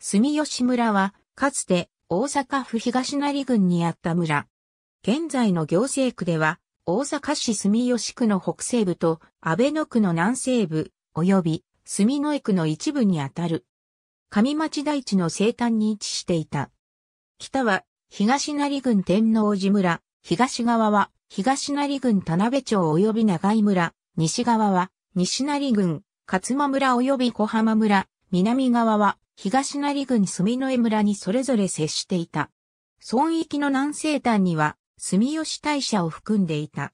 住吉村は、かつて大阪府東成郡にあった村。現在の行政区では、大阪市住吉区の北西部と安倍野区の南西部、及び住野区の一部にあたる。上町大地の西端に位置していた。北は東成郡天王寺村、東側は東成郡田辺町及び長井村、西側は西成郡勝間村及び小浜村、南側は東成郡住之江村にそれぞれ接していた。村域の南西端には、住吉大社を含んでいた。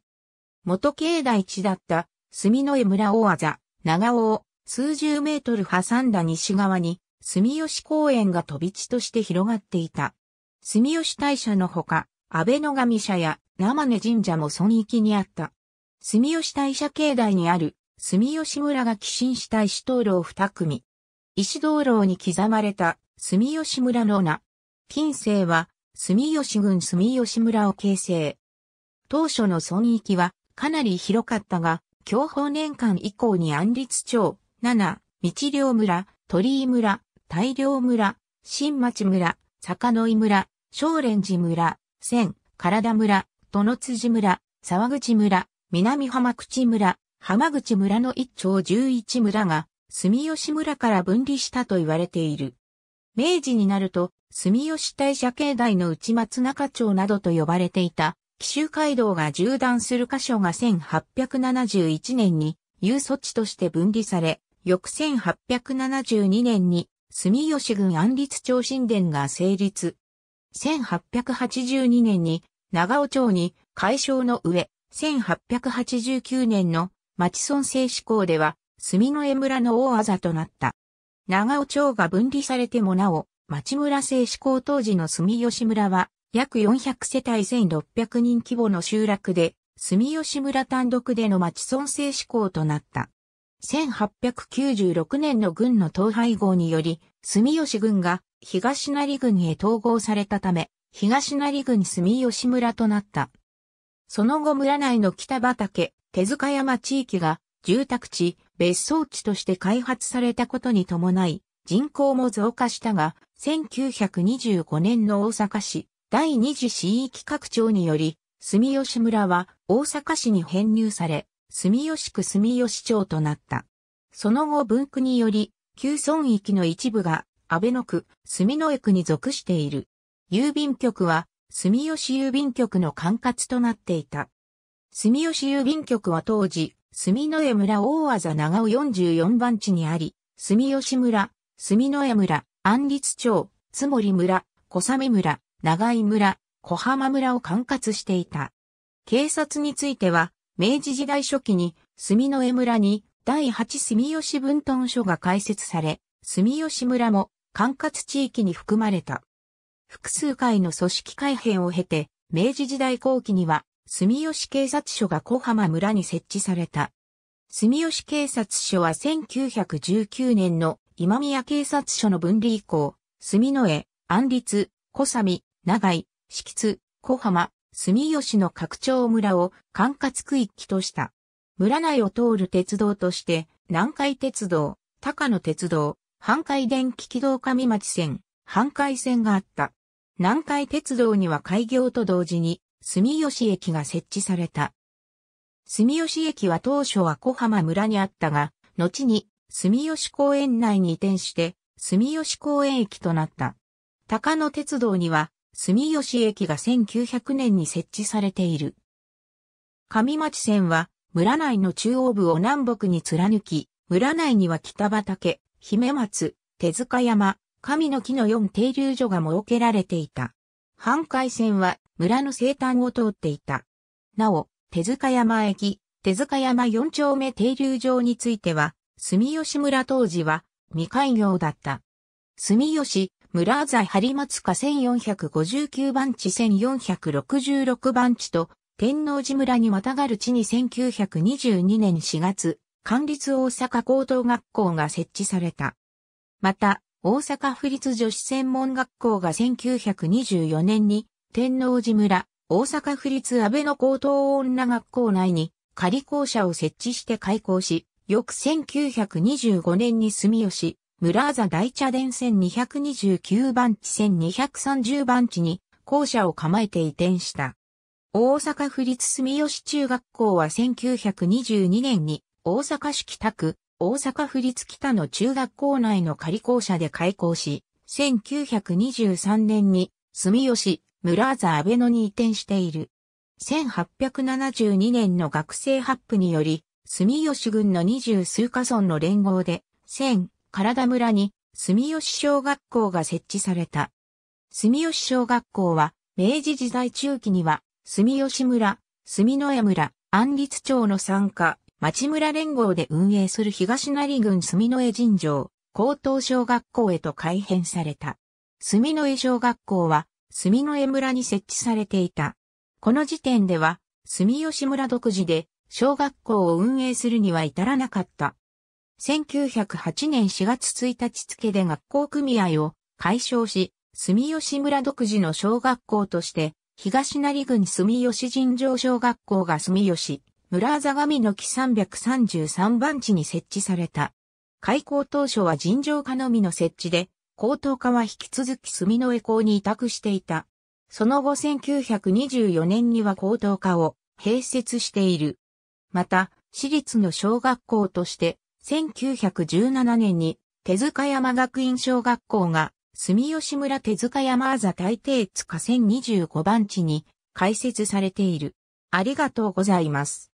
元境内地だった、住之江村大技、長尾を数十メートル挟んだ西側に、住吉公園が飛び地として広がっていた。住吉大社のほか、安倍野神社や生根神社も村域にあった。住吉大社境内にある、住吉村が寄進した石灯籠二組、石灯籠に刻まれた住吉村の名。近世は住吉郡住吉村を形成。当初の村域はかなり広かったが、享保年間以降に安立町、七、道領村、鳥居村、大領村、新町村、坂の井村、少蓮寺村、千、体村、殿辻村、沢口村、南浜口村、浜口村の一町十一村が住吉村から分離したと言われている。明治になると、住吉大社境内の内松中町などと呼ばれていた、紀州街道が縦断する箇所が1871年に、有措地として分離され、翌1872年に、住吉郡安立町神殿が成立。1882年に、長尾町に、解消の上、1889年の町村制志行では、住之江村の大技となった。長尾町が分離されてもなお、町村制施行当時の住吉村は、約400世帯1600人規模の集落で、住吉村単独での町村制施行となった。1896年の軍の統廃合により、住吉軍が東成軍へ統合されたため、東成郡住吉村となった。その後村内の北畑、手塚山地域が住宅地、別荘地として開発されたことに伴い、人口も増加したが、1925年の大阪市第二次市域拡張により、住吉村は大阪市に編入され、住吉区住吉町となった。その後分区により、旧村域の一部が安倍野区、住野江区に属している。郵便局は住吉郵便局の管轄となっていた。住吉郵便局は当時、住之江村大あ長尾44番地にあり、住吉村、住之江村、安立町、津森村、小雨村、長井村、小浜村を管轄していた。警察については、明治時代初期に、住之江村に第8住吉分屯所が開設され、住吉村も管轄地域に含まれた。複数回の組織改編を経て、明治時代後期には住吉警察署が小浜村に設置された。住吉警察署は1919年の今宮警察署の分離以降、住之江、安立、小佐美、長井、敷津、小浜、住吉の拡張村を管轄区域とした。村内を通る鉄道として、南海鉄道、高野鉄道、半海電気軌道上町線、半海線があった。南海鉄道には開業と同時に住吉駅が設置された。住吉駅は当初は小浜村にあったが、後に住吉公園内に移転して、住吉公園駅となった。高野鉄道には、住吉駅が1900年に設置されている。上町線は、村内の中央部を南北に貫き、村内には北畑、姫松、手塚山、神の木の4停留所が設けられていた。半海線は村の西端を通っていた。なお、手塚山駅、手塚山4丁目停留場については、住吉村当時は未開業だった。住吉、村在張松か1459番地1466番地と、天王寺村にまたがる地に1922年4月、管立大阪高等学校が設置された。また、大阪府立女子専門学校が1924年に天王寺村、大阪府立安倍の高等女学校内に仮校舎を設置して開校し、翌1925年に住吉、村あざ大茶伝線229番地線230番地に校舎を構えて移転した。大阪府立住吉中学校は1922年に大阪市北区、大阪府立北の中学校内の仮校舎で開校し、1923年に住吉ムラーザ・アベノに移転している。1872年の学生発布により、住吉郡の二十数カ村の連合で、千、体村に、住吉小学校が設置された。住吉小学校は、明治時代中期には、住吉村、住野江村、安立町の参加、町村連合で運営する東成郡住野江尋常、高等小学校へと改編された。住之江小学校は、住之江村に設置されていた。この時点では、住吉村独自で小学校を運営するには至らなかった。1908年4月1日付で学校組合を解消し、住吉村独自の小学校として、東成郡住吉尋常小学校が住吉、村座上の木333番地に設置された。開校当初は尋常化のみの設置で、高等科は引き続き住之江校に委託していた。その後1924年には高等科を併設している。また、私立の小学校として、1917年に手塚山学院小学校が住吉村手塚山あざ大帝塚1025番地に開設されている。ありがとうございます。